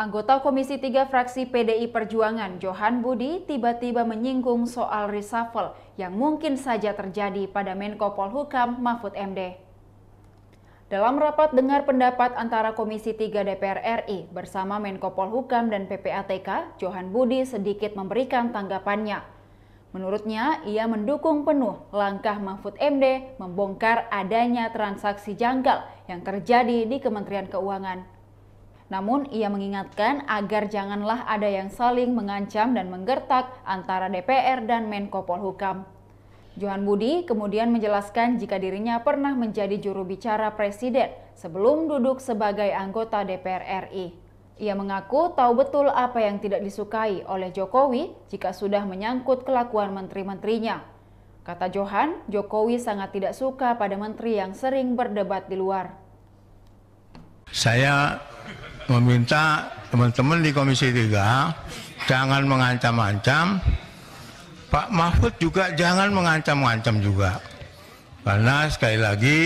Anggota Komisi 3 fraksi PDI Perjuangan, Johan Budi, tiba-tiba menyinggung soal reshuffle yang mungkin saja terjadi pada Menko Polhukam Mahfud MD. Dalam rapat dengar pendapat antara Komisi 3 DPR RI bersama Menko Polhukam dan PPATK, Johan Budi sedikit memberikan tanggapannya. Menurutnya, ia mendukung penuh langkah Mahfud MD membongkar adanya transaksi janggal yang terjadi di Kementerian Keuangan. Namun, ia mengingatkan agar janganlah ada yang saling mengancam dan menggertak antara DPR dan Menko Polhukam. Johan Budi kemudian menjelaskan jika dirinya pernah menjadi juru bicara presiden sebelum duduk sebagai anggota DPR RI. Ia mengaku tahu betul apa yang tidak disukai oleh Jokowi jika sudah menyangkut kelakuan menteri-menterinya. Kata Johan, Jokowi sangat tidak suka pada menteri yang sering berdebat di luar. Saya meminta teman-teman di Komisi 3 jangan mengancam-ancam. Pak Mahfud juga jangan mengancam-ancam juga. Karena sekali lagi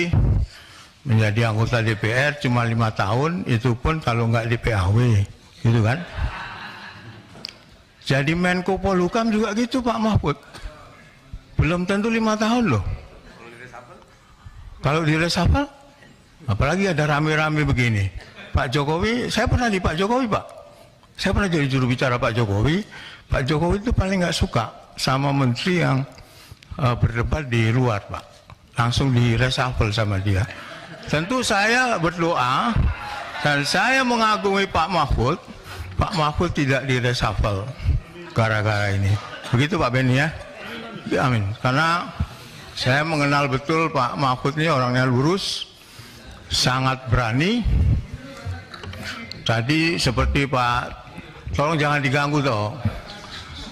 menjadi anggota DPR cuma lima tahun itu pun kalau nggak di PAW gitu kan. Jadi Menko Polhukam juga gitu Pak Mahfud. Belum tentu lima tahun loh. Kalau di resapel apalagi ada rame-rame begini. Pak Jokowi, saya pernah di Pak Jokowi Pak. Saya pernah jadi juru bicara Pak Jokowi. Pak Jokowi itu paling nggak suka sama menteri yang uh, berdebat di luar Pak. Langsung di reshuffle sama dia. Tentu saya berdoa dan saya mengagumi Pak Mahfud. Pak Mahfud tidak di reshuffle gara-gara ini. Begitu Pak Beni ya. Amin. Karena saya mengenal betul Pak Mahfud ini orangnya lurus, sangat berani, Tadi seperti Pak, tolong jangan diganggu toh.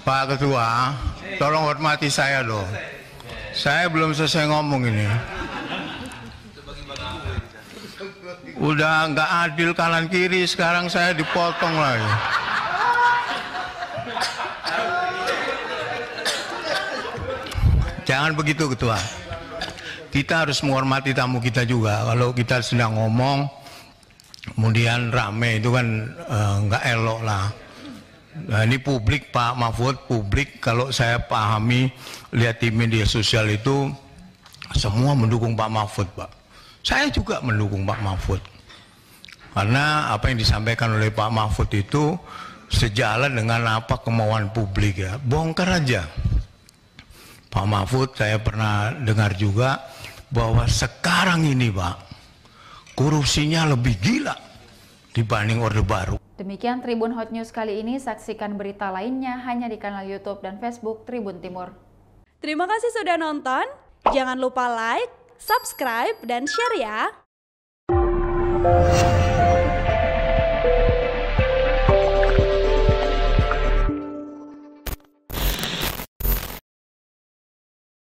Pak Ketua, tolong hormati saya loh. Saya belum selesai ngomong ini. Udah nggak adil kanan kiri, sekarang saya dipotong lagi. Jangan begitu ketua. Kita harus menghormati tamu kita juga. Kalau kita sedang ngomong, kemudian rame itu kan eh, nggak uh, elok lah Nah, ini publik Pak Mahfud, publik kalau saya pahami lihat di media sosial itu semua mendukung Pak Mahfud, Pak. Saya juga mendukung Pak Mahfud. Karena apa yang disampaikan oleh Pak Mahfud itu sejalan dengan apa kemauan publik ya. Bongkar aja. Pak Mahfud saya pernah dengar juga bahwa sekarang ini Pak korupsinya lebih gila dibanding Orde Baru. Demikian Tribun Hot News kali ini, saksikan berita lainnya hanya di kanal YouTube dan Facebook Tribun Timur. Terima kasih sudah nonton, jangan lupa like, subscribe, dan share ya!